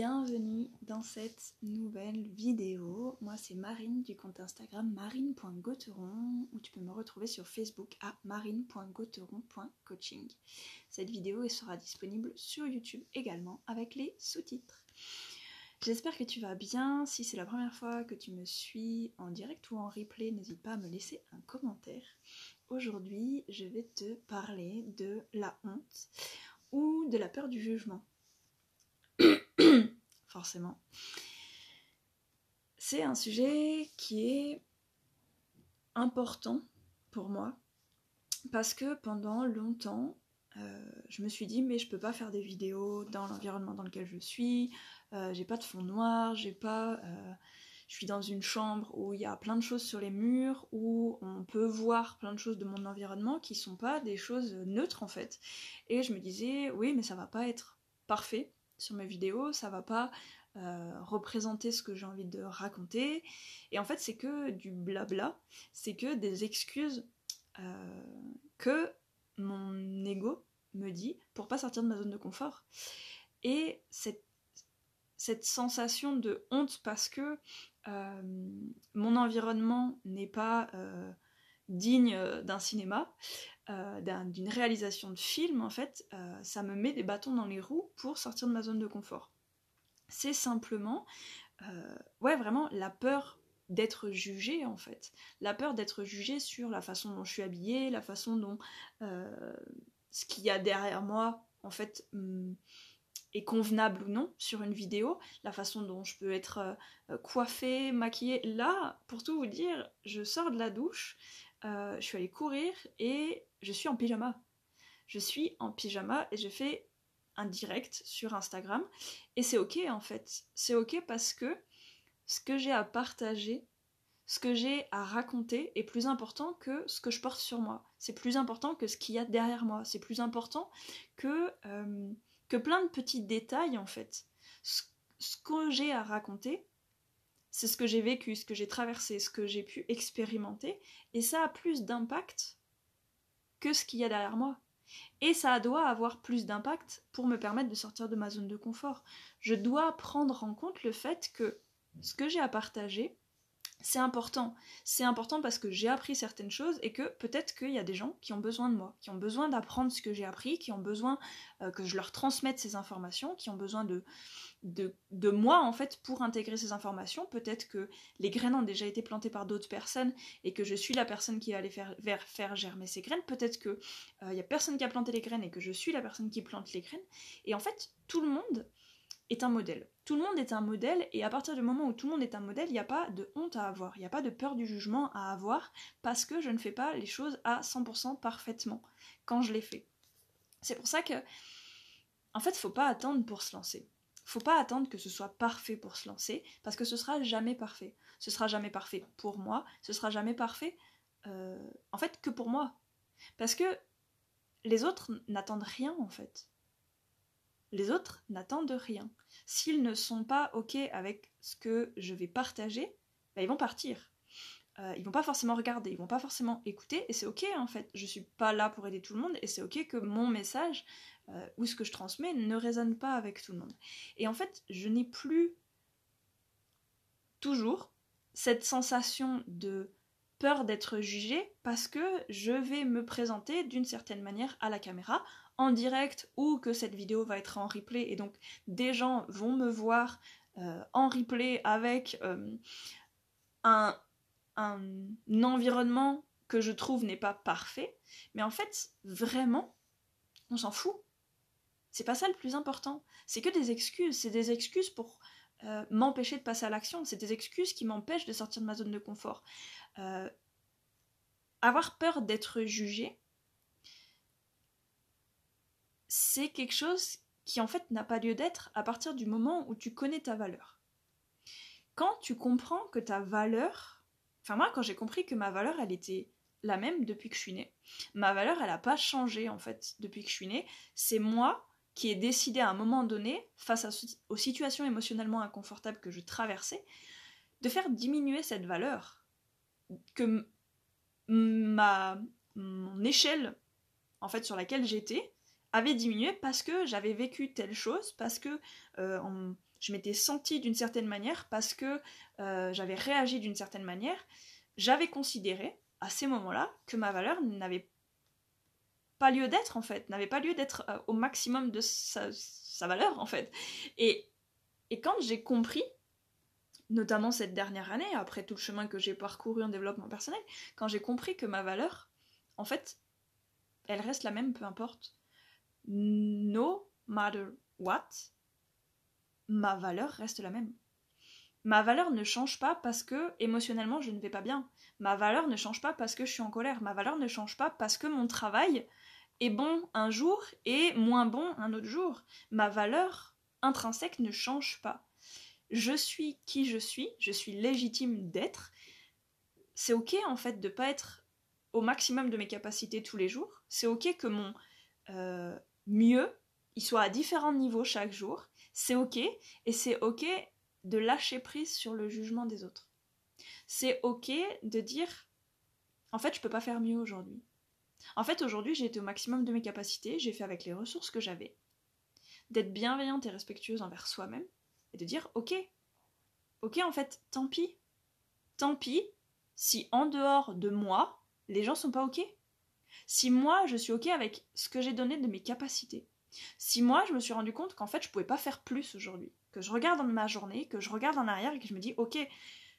Bienvenue dans cette nouvelle vidéo. Moi c'est Marine du compte Instagram marine.goteron où tu peux me retrouver sur Facebook à marine.gauteron.coaching. Cette vidéo sera disponible sur YouTube également avec les sous-titres. J'espère que tu vas bien. Si c'est la première fois que tu me suis en direct ou en replay, n'hésite pas à me laisser un commentaire. Aujourd'hui, je vais te parler de la honte ou de la peur du jugement. forcément. C'est un sujet qui est important pour moi parce que pendant longtemps, euh, je me suis dit mais je peux pas faire des vidéos dans l'environnement dans lequel je suis, euh, j'ai pas de fond noir, j'ai pas, euh, je suis dans une chambre où il y a plein de choses sur les murs, où on peut voir plein de choses de mon environnement qui sont pas des choses neutres en fait. Et je me disais oui mais ça va pas être parfait sur mes vidéos, ça va pas euh, représenter ce que j'ai envie de raconter. Et en fait, c'est que du blabla, c'est que des excuses euh, que mon ego me dit pour pas sortir de ma zone de confort. Et cette, cette sensation de honte parce que euh, mon environnement n'est pas digne euh, d'un cinéma, euh, d'une réalisation de film, en fait, euh, ça me met des bâtons dans les roues pour sortir de ma zone de confort. C'est simplement, ouais, vraiment la peur d'être jugé en fait, la peur d'être jugé sur la façon dont je suis habillée, la façon dont ce qu'il y a derrière moi, en fait. Hmm, est convenable ou non sur une vidéo, la façon dont je peux être coiffée, maquillée. Là, pour tout vous dire, je sors de la douche, euh, je suis allée courir et je suis en pyjama. Je suis en pyjama et je fais un direct sur Instagram. Et c'est ok en fait. C'est ok parce que ce que j'ai à partager, ce que j'ai à raconter est plus important que ce que je porte sur moi. C'est plus important que ce qu'il y a derrière moi. C'est plus important que, euh, que plein de petits détails en fait. ce que j'ai à raconter, c'est ce que j'ai vécu, ce que j'ai traversé, ce que j'ai pu expérimenter, et ça a plus d'impact que ce qu'il y a derrière moi. Et ça doit avoir plus d'impact pour me permettre de sortir de ma zone de confort. Je dois prendre en compte le fait que ce que j'ai à partager, c'est important. C'est important parce que j'ai appris certaines choses et que peut-être qu'il y a des gens qui ont besoin de moi, qui ont besoin d'apprendre ce que j'ai appris, qui ont besoin euh, que je leur transmette ces informations, qui ont besoin de, de, moi en fait pour intégrer ces informations. Peut-être que les graines ont déjà été plantées par d'autres personnes et que je suis la personne qui va allée faire, faire, germer ces graines. Peut-être qu'il euh, n'y a personne qui a planté les graines et que je suis la personne qui plante les graines. Et en fait, tout le monde est un modèle. Tout le monde est un modèle et à partir du moment où tout le monde est un modèle, il n'y a pas de honte à avoir, il n'y a pas de peur du jugement à avoir parce que je ne fais pas les choses à 100% parfaitement quand je les fais. C'est pour ça que, en fait, faut pas attendre pour se lancer. Faut pas attendre que ce soit parfait pour se lancer parce que ce sera jamais parfait. Ce sera jamais parfait pour moi, ce sera jamais parfait, euh, en fait, que pour moi. Parce que les autres n'attendent rien en fait. Les autres n'attendent rien. S'ils ne sont pas OK avec ce que je vais partager, bah, ils vont partir. Ils euh, ils vont pas forcément regarder, ils vont pas forcément écouter, et c'est ok en fait. Je suis pas là pour aider tout le monde, et c'est ok que mon message euh, ou ce que je transmets ne résonne pas avec tout le monde. Et en fait, je n'ai plus toujours cette sensation de peur d'être jugée parce que je vais me présenter d'une certaine manière à la caméra en direct ou que cette vidéo va être en replay et donc des gens vont me voir euh, en replay avec euh, un, environnement que je trouve n'est pas parfait, mais en fait, vraiment, on s'en fout. C'est pas ça le plus important. C'est que des excuses. C'est des excuses pour euh, m'empêcher de passer à l'action. C'est des excuses qui m'empêchent de sortir de ma zone de confort. avoir peur d'être jugé, c'est quelque chose qui en fait n'a pas lieu d'être à partir du moment où tu connais ta valeur. Quand tu comprends que ta valeur, enfin moi quand j'ai compris que ma valeur elle était la même depuis que je suis née, ma valeur elle n'a pas changé en fait depuis que je suis née, c'est moi qui ai décidé à un moment donné, face aux situations émotionnellement inconfortables que je traversais, de faire diminuer cette valeur, que ma, mon échelle en fait sur laquelle j'étais, avait diminué parce que j'avais vécu telle chose, parce que euh, je m'étais sentie d'une certaine manière, parce que euh, j'avais réagi d'une certaine manière, j'avais considéré à ces moments-là que ma valeur n'avait pas lieu d'être en fait, n'avait pas lieu d'être euh, au maximum de sa, sa, valeur en fait. Et, et quand j'ai compris, notamment cette dernière année, après tout le chemin que j'ai parcouru en développement personnel, quand j'ai compris que ma valeur, en fait, elle reste la même peu importe no matter what, ma valeur reste la même. Ma valeur ne change pas parce que émotionnellement je ne vais pas bien. Ma valeur ne change pas parce que je suis en colère. Ma valeur ne change pas parce que mon travail est bon un jour et moins bon un autre jour. Ma valeur intrinsèque ne change pas. Je suis qui je suis, je suis légitime d'être. C'est ok en fait de pas être au maximum de mes capacités tous les jours. C'est ok que mon euh, mieux, ils soient à différents niveaux chaque jour, c'est ok, et c'est ok de lâcher prise sur le jugement des autres. C'est ok de dire, en fait, je peux pas faire mieux aujourd'hui. En fait, aujourd'hui, j'ai été au maximum de mes capacités, j'ai fait avec les ressources que j'avais. D'être bienveillante et respectueuse envers soi-même, et de dire, ok, ok, en fait, tant pis. Tant pis si en dehors de moi, les gens sont pas ok. Si moi, je suis OK avec ce que j'ai donné de mes capacités. Si moi, je me suis rendu compte qu'en fait, je pouvais pas faire plus aujourd'hui. Que je regarde dans ma journée, que je regarde en arrière et que je me dis OK,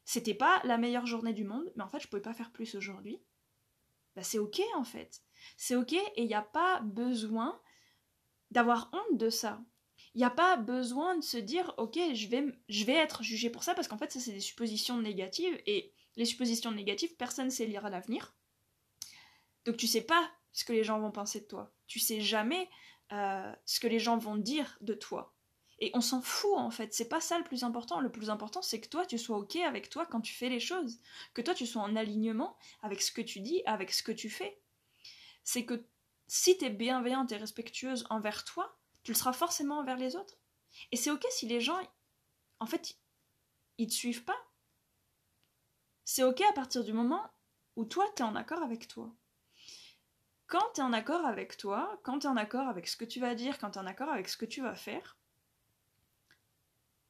c'était pas la meilleure journée du monde, mais en fait, je pouvais pas faire plus aujourd'hui. Bah, c'est OK en fait. C'est OK et il n'y a pas besoin d'avoir honte de ça. Il n'y a pas besoin de se dire OK, je vais, je vais être jugé pour ça parce qu'en fait, ça, c'est des suppositions négatives et les suppositions négatives, personne ne sait lire à l'avenir. Donc tu sais pas ce que les gens vont penser de toi. Tu sais jamais euh, ce que les gens vont dire de toi. Et on s'en fout en fait, c'est pas ça le plus important. Le plus important c'est que toi tu sois ok avec toi quand tu fais les choses, que toi tu sois en alignement avec ce que tu dis, avec ce que tu fais. C'est que si t'es bienveillante et respectueuse envers toi, tu le seras forcément envers les autres. Et c'est ok si les gens, en fait, ils te suivent pas. C'est ok à partir du moment où toi t'es en accord avec toi quand tu es en accord avec toi, quand tu es en accord avec ce que tu vas dire, quand tu es en accord avec ce que tu vas faire,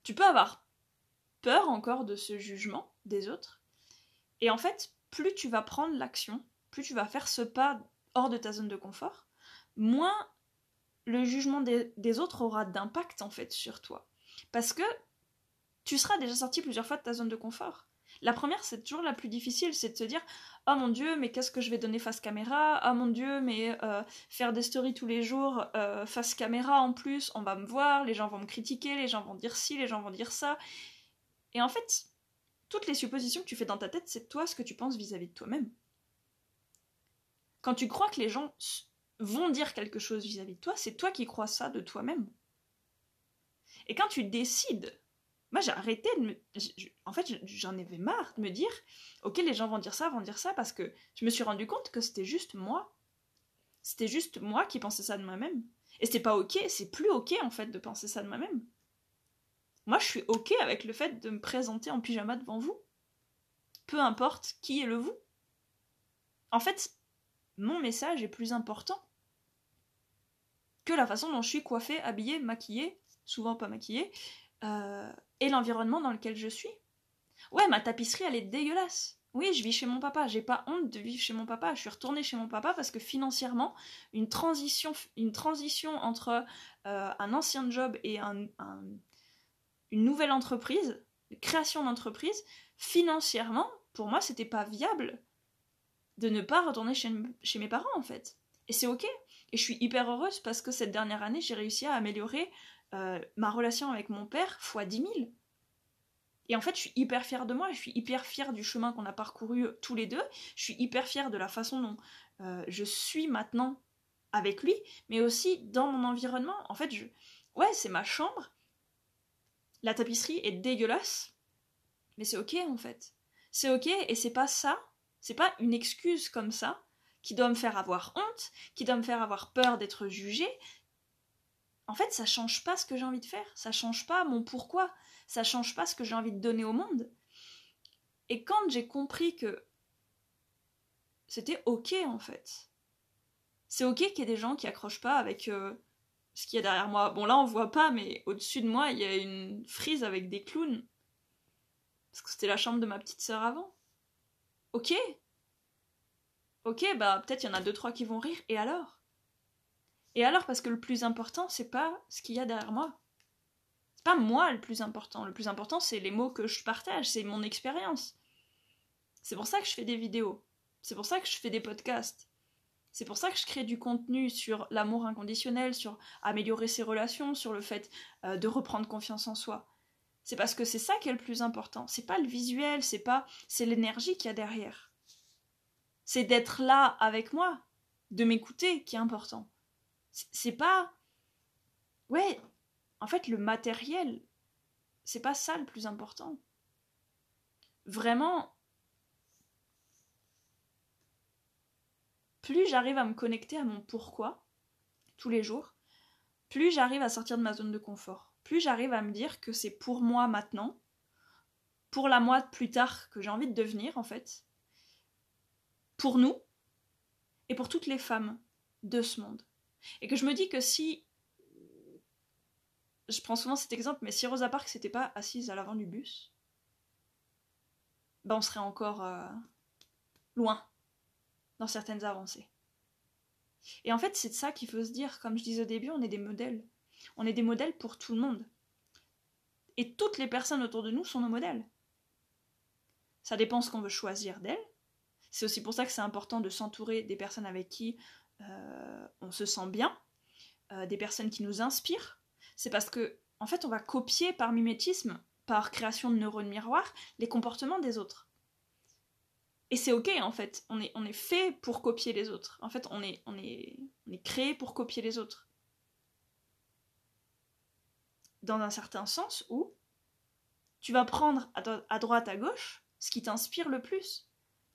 tu peux avoir peur encore de ce jugement des autres. Et en fait, plus tu vas prendre l'action, plus tu vas faire ce pas hors de ta zone de confort, moins le jugement des, des autres aura d'impact en fait sur toi. Parce que tu seras déjà sorti plusieurs fois de ta zone de confort. La première, c'est toujours la plus difficile, c'est de se dire Oh mon dieu, mais qu'est-ce que je vais donner face caméra Ah mon dieu, mais euh, faire des stories tous les jours euh, face caméra en plus, on va me voir, les gens vont me critiquer, les gens vont dire ci, les gens vont dire ça. Et en fait, toutes les suppositions que tu fais dans ta tête, c'est toi ce que tu penses vis-à-vis de toi-même. Quand tu crois que les gens vont dire quelque chose vis à -vis de toi, c'est toi qui crois ça de toi-même. Et quand tu décides moi, j'ai arrêté de me... En fait, j'en avais marre de me dire, ok, les gens vont dire ça, vont dire ça, parce que je me suis rendu compte que c'était juste moi. C'était juste moi qui pensais ça de moi-même. Et c'était pas ok, c'est plus ok en fait de penser ça de moi-même. Moi, je suis ok avec le fait de me présenter en pyjama devant vous. Peu importe qui est le vous. En fait, mon message est plus important que la façon dont je suis coiffée, habillée, maquillée, souvent pas maquillée, euh, et l'environnement dans lequel je suis. Ouais, ma tapisserie, elle est dégueulasse. Oui, je vis chez mon papa. J'ai pas honte de vivre chez mon papa. Je suis retournée chez mon papa parce que financièrement, une transition, une transition entre euh, un ancien job et une nouvelle entreprise, création d'entreprise, financièrement, pour moi, c'était pas viable de ne pas retourner chez, chez mes parents en fait. Et c'est ok. Et je suis hyper heureuse parce que cette dernière année, j'ai réussi à améliorer euh, ma relation avec mon père fois 10 000. Et en fait, je suis hyper fière de moi, je suis hyper fière du chemin qu'on a parcouru euh, tous les deux, je suis hyper fière de la façon dont euh, je suis maintenant avec lui, mais aussi dans mon environnement. En fait, je... ouais, c'est ma chambre, la tapisserie est dégueulasse, mais c'est ok en fait. C'est ok et c'est pas ça, c'est pas une excuse comme ça qui doit me faire avoir honte, qui doit me faire avoir peur d'être jugée, en fait, ça change pas ce que j'ai envie de faire, ça change pas mon pourquoi, ça change pas ce que j'ai envie de donner au monde. Et quand j'ai compris que c'était ok en fait, c'est ok qu'il y ait des gens qui accrochent pas avec euh, ce qu'il y a derrière moi. Bon là on voit pas, mais au-dessus de moi il y a une frise avec des clowns. Parce que c'était la chambre de ma petite sœur avant. Ok. Ok, bah peut-être il y en a deux trois qui vont rire, et alors et alors, parce que le plus important, c'est pas ce qu'il y a derrière moi. C'est pas moi le plus important. Le plus important, c'est les mots que je partage, c'est mon expérience. C'est pour ça que je fais des vidéos. C'est pour ça que je fais des podcasts. C'est pour ça que je crée du contenu sur l'amour inconditionnel, sur améliorer ses relations, sur le fait euh, de reprendre confiance en soi. C'est parce que c'est ça qui est le plus important. C'est pas le visuel, c'est pas c'est l'énergie qu'il y a derrière. C'est d'être là avec moi, de m'écouter qui est important. C'est pas. Ouais, en fait, le matériel, c'est pas ça le plus important. Vraiment, plus j'arrive à me connecter à mon pourquoi tous les jours, plus j'arrive à sortir de ma zone de confort, plus j'arrive à me dire que c'est pour moi maintenant, pour la moi plus tard que j'ai envie de devenir en fait, pour nous et pour toutes les femmes de ce monde. Et que je me dis que si. Je prends souvent cet exemple, mais si Rosa Parks n'était pas assise à l'avant du bus, ben on serait encore euh, loin dans certaines avancées. Et en fait, c'est de ça qu'il faut se dire. Comme je disais au début, on est des modèles. On est des modèles pour tout le monde. Et toutes les personnes autour de nous sont nos modèles. Ça dépend ce qu'on veut choisir d'elles. C'est aussi pour ça que c'est important de s'entourer des personnes avec qui euh, on se sent bien, euh, des personnes qui nous inspirent, c'est parce que, en fait, on va copier par mimétisme, par création de neurones miroirs, les comportements des autres. Et c'est ok en fait, on est, fait pour copier les autres. En fait, on est, on est, créé pour copier les autres. Dans un certain sens où tu vas prendre à droite, à gauche, ce qui t'inspire le plus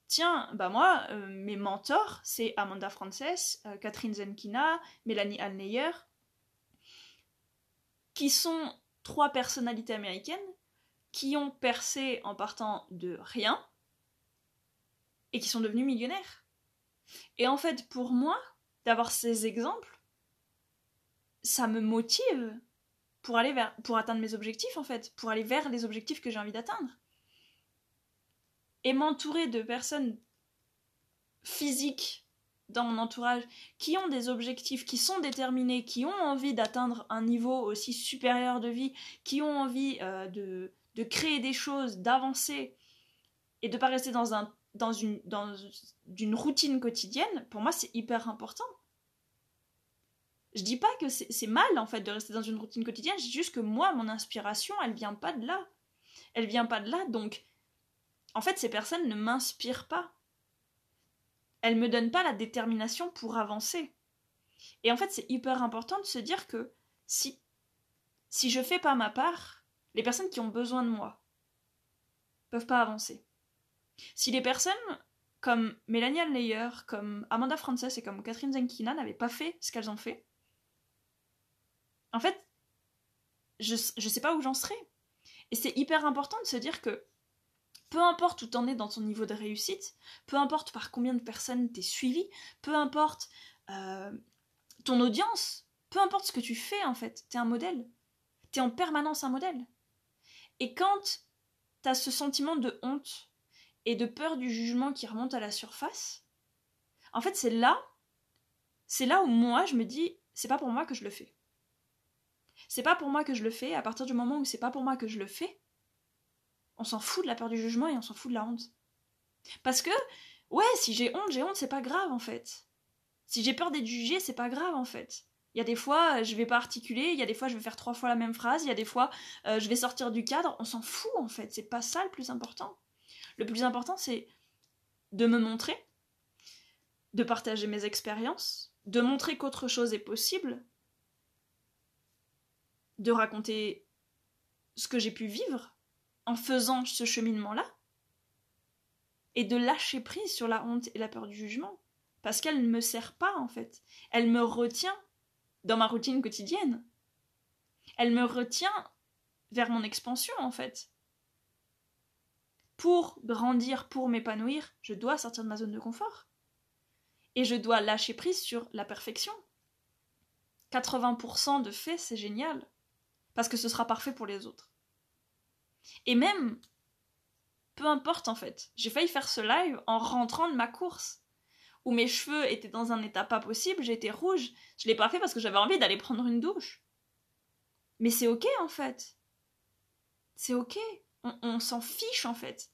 tiens, bah moi, euh, mes mentors, c'est Amanda Frances, euh, Catherine Zenkina, Mélanie Alneyer, qui sont trois personnalités américaines qui ont percé en partant de rien et qui sont devenues millionnaires. Et en fait, pour moi, d'avoir ces exemples, ça me motive pour aller vers, pour atteindre mes objectifs en fait, pour aller vers les objectifs que j'ai envie d'atteindre et m'entourer de personnes physiques dans mon entourage qui ont des objectifs, qui sont déterminés, qui ont envie d'atteindre un niveau aussi supérieur de vie, qui ont envie euh, de, de, créer des choses, d'avancer et de pas rester dans, un, dans, une, dans routine quotidienne, pour moi c'est hyper important. Je dis pas que c'est mal en fait de rester dans une routine quotidienne, dis juste que moi mon inspiration elle vient pas de là. Elle vient pas de là donc en fait, ces personnes ne m'inspirent pas. Elles me donnent pas la détermination pour avancer. Et en fait, c'est hyper important de se dire que si si je fais pas ma part, les personnes qui ont besoin de moi peuvent pas avancer. Si les personnes comme Mélanie layer comme Amanda Frances et comme Catherine Zenkina n'avaient pas fait ce qu'elles ont fait, en fait, je, je sais pas où j'en serais. Et c'est hyper important de se dire que peu importe où t'en es dans ton niveau de réussite, peu importe par combien de personnes t'es suivi, peu importe euh, ton audience, peu importe ce que tu fais en fait, t'es un modèle. T'es en permanence un modèle. Et quand t'as ce sentiment de honte et de peur du jugement qui remonte à la surface, en fait c'est là, c'est là où moi je me dis, c'est pas pour moi que je le fais. C'est pas pour moi que je le fais, à partir du moment où c'est pas pour moi que je le fais, on s'en fout de la peur du jugement et on s'en fout de la honte. Parce que, ouais, si j'ai honte, j'ai honte, c'est pas grave en fait. Si j'ai peur d'être jugé, c'est pas grave en fait. Il y a des fois, euh, je vais pas articuler, il y a des fois, je vais faire trois fois la même phrase, il y a des fois, euh, je vais sortir du cadre. On s'en fout en fait, c'est pas ça le plus important. Le plus important, c'est de me montrer, de partager mes expériences, de montrer qu'autre chose est possible, de raconter ce que j'ai pu vivre, en faisant ce cheminement-là et de lâcher prise sur la honte et la peur du jugement parce qu'elle ne me sert pas en fait. Elle me retient dans ma routine quotidienne. Elle me retient vers mon expansion en fait. Pour grandir, pour m'épanouir, je dois sortir de ma zone de confort. Et je dois lâcher prise sur la perfection. 80% de fait, c'est génial. Parce que ce sera parfait pour les autres. Et même, peu importe en fait, j'ai failli faire ce live en rentrant de ma course, où mes cheveux étaient dans un état pas possible, j'étais rouge, je l'ai pas fait parce que j'avais envie d'aller prendre une douche. Mais c'est ok en fait. C'est ok. On, on s'en fiche en fait.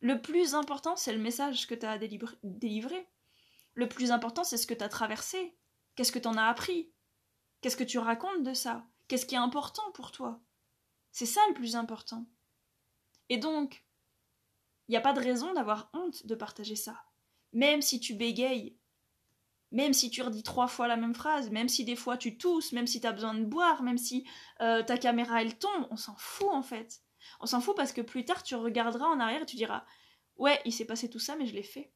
Le plus important, c'est le message que tu as délivré. Le plus important, c'est ce que tu as traversé. Qu'est-ce que tu en as appris Qu'est-ce que tu racontes de ça Qu'est-ce qui est important pour toi c'est ça le plus important. Et donc, il n'y a pas de raison d'avoir honte de partager ça. Même si tu bégayes, même si tu redis trois fois la même phrase, même si des fois tu tousses, même si tu as besoin de boire, même si euh, ta caméra elle tombe, on s'en fout en fait. On s'en fout parce que plus tard tu regarderas en arrière et tu diras Ouais, il s'est passé tout ça, mais je l'ai fait.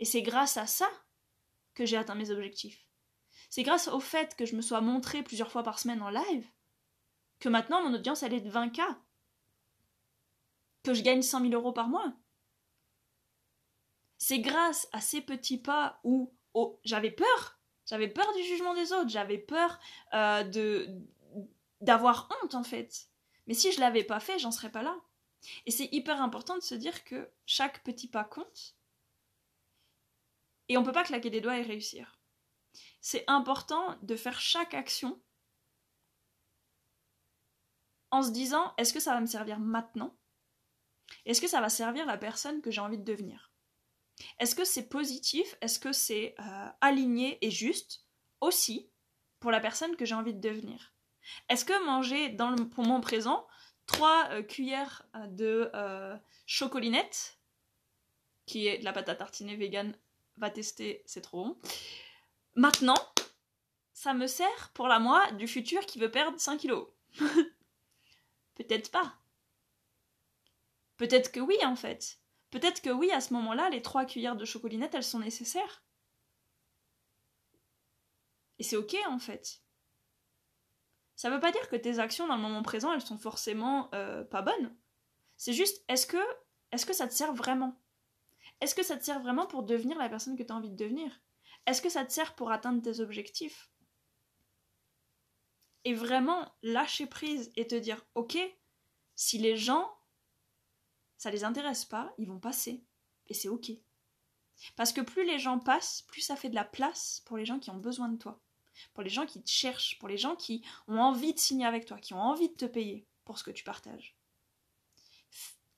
Et c'est grâce à ça que j'ai atteint mes objectifs. C'est grâce au fait que je me sois montrée plusieurs fois par semaine en live que maintenant mon audience elle est de 20K, que je gagne 100 000 euros par mois. C'est grâce à ces petits pas où oh, j'avais peur, j'avais peur du jugement des autres, j'avais peur euh, de d'avoir honte en fait. Mais si je l'avais pas fait, j'en serais pas là. Et c'est hyper important de se dire que chaque petit pas compte. Et on peut pas claquer des doigts et réussir. C'est important de faire chaque action en se disant est-ce que ça va me servir maintenant Est-ce que ça va servir la personne que j'ai envie de devenir Est-ce que c'est positif Est-ce que c'est euh, aligné et juste aussi pour la personne que j'ai envie de devenir Est-ce que manger dans mon présent 3 euh, cuillères euh, de chocolinette, qui est de la pâte à tartiner vegan, va tester, c'est trop bon. Maintenant, ça me sert pour la moi du futur qui veut perdre 5 kilos. Peut-être pas. Peut-être que oui, en fait. Peut-être que oui, à ce moment-là, les trois cuillères de chocolinette, elles sont nécessaires. Et c'est ok, en fait. Ça veut pas dire que tes actions dans le moment présent, elles sont forcément euh, pas bonnes. C'est juste, est-ce que, est que ça te sert vraiment Est-ce que ça te sert vraiment pour devenir la personne que tu as envie de devenir Est-ce que ça te sert pour atteindre tes objectifs et vraiment lâcher prise et te dire ok, si les gens ça les intéresse pas, ils vont passer et c'est ok. Parce que plus les gens passent, plus ça fait de la place pour les gens qui ont besoin de toi, pour les gens qui te cherchent, pour les gens qui ont envie de signer avec toi, qui ont envie de te payer pour ce que tu partages.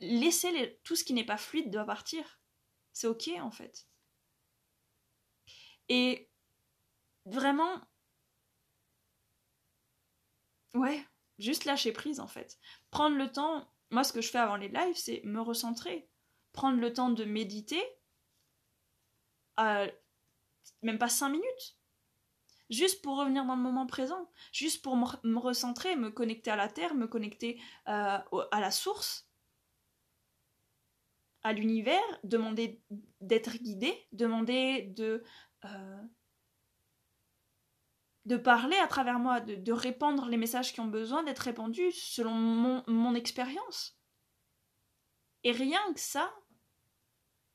Laissez les... tout ce qui n'est pas fluide doit partir. C'est ok en fait. Et vraiment, Ouais, juste lâcher prise en fait. Prendre le temps, moi ce que je fais avant les lives, c'est me recentrer. Prendre le temps de méditer, euh, même pas 5 minutes. Juste pour revenir dans le moment présent, juste pour me recentrer, me connecter à la terre, me connecter euh, à la source, à l'univers, demander d'être guidé, demander de, euh, de parler à travers moi, de, répandre les messages qui ont besoin d'être répandus selon mon, expérience. Et rien que ça,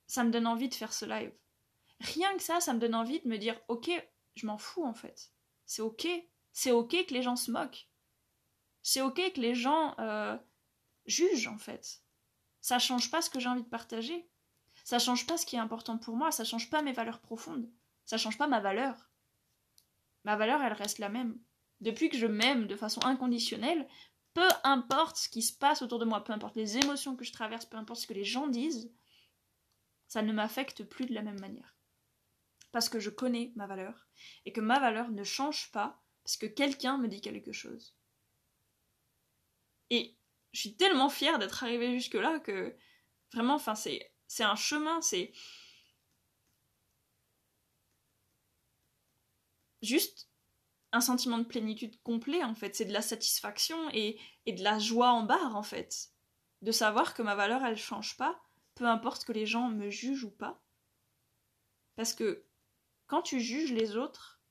ça me donne envie de faire ce live. Rien que ça, ça me donne envie de me dire ok, je m'en fous en fait. C'est ok. C'est ok que les gens se moquent. C'est ok que les gens euh, jugent en fait. Ça change pas ce que j'ai envie de partager. Ça change pas ce qui est important pour moi. Ça change pas mes valeurs profondes. Ça change pas ma valeur ma valeur, elle reste la même. Depuis que je m'aime de façon inconditionnelle, peu importe ce qui se passe autour de moi, peu importe les émotions que je traverse, peu importe ce que les gens disent, ça ne m'affecte plus de la même manière. Parce que je connais ma valeur et que ma valeur ne change pas parce que quelqu'un me dit quelque chose. Et je suis tellement fière d'être arrivée jusque-là que vraiment, enfin, c'est, c'est un chemin, c'est, juste un sentiment de plénitude complet en fait, c'est de la satisfaction et, de la joie en barre en fait, de savoir que ma valeur elle change pas, peu importe que les gens me jugent ou pas. Parce que quand tu juges les autres,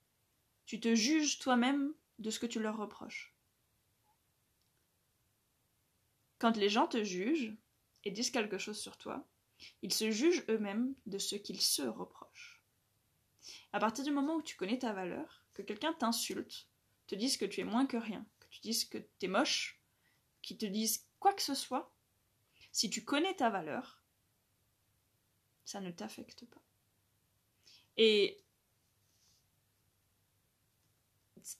tu te juges toi-même de ce que tu leur reproches. Quand les gens te jugent et disent quelque chose sur toi, ils se jugent eux-mêmes de ce qu'ils se reprochent. À partir du moment où tu connais ta valeur, que quelqu'un t'insulte, te dise que tu es moins que rien, que tu dises que tu es moche, qu'il te dise quoi que ce soit, si tu connais ta valeur, ça ne t'affecte pas. Et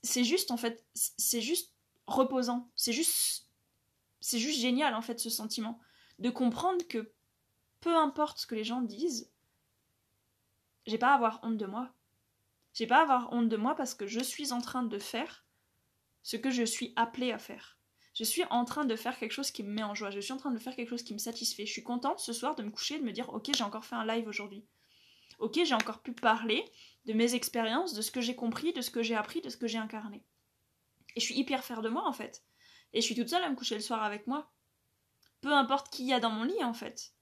c'est juste en fait, c'est juste reposant, c'est juste c'est juste génial en fait ce sentiment de comprendre que peu importe ce que les gens disent, j'ai pas à avoir honte de moi vais pas avoir honte de moi parce que je suis en train de faire ce que je suis appelée à faire. Je suis en train de faire quelque chose qui me met en joie. Je suis en train de faire quelque chose qui me satisfait. Je suis contente ce soir de me coucher et de me dire Ok, j'ai encore fait un live aujourd'hui. Ok, j'ai encore pu parler de mes expériences, de ce que j'ai compris, de ce que j'ai appris, de ce que j'ai incarné. Et je suis hyper fière de moi en fait. Et je suis toute seule à me coucher le soir avec moi. Peu importe qui y a dans mon lit en fait.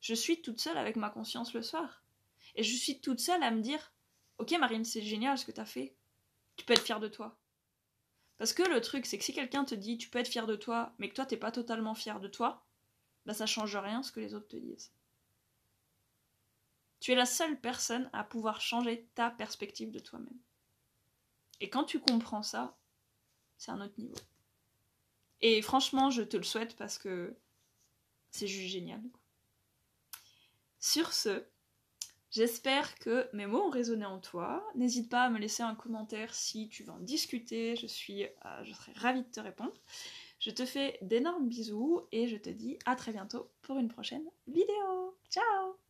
Je suis toute seule avec ma conscience le soir. Et je suis toute seule à me dire Ok, Marine, c'est génial ce que t'as fait. Tu peux être fière de toi. Parce que le truc, c'est que si quelqu'un te dit tu peux être fier de toi, mais que toi t'es pas totalement fier de toi, bah ça change rien ce que les autres te disent. Tu es la seule personne à pouvoir changer ta perspective de toi-même. Et quand tu comprends ça, c'est un autre niveau. Et franchement, je te le souhaite parce que c'est juste génial. Sur ce, J'espère que mes mots ont résonné en toi. N'hésite pas à me laisser un commentaire si tu veux en discuter. Je, suis, euh, serai ravie de te répondre. Je te fais d'énormes bisous et je te dis à très bientôt pour une prochaine vidéo. Ciao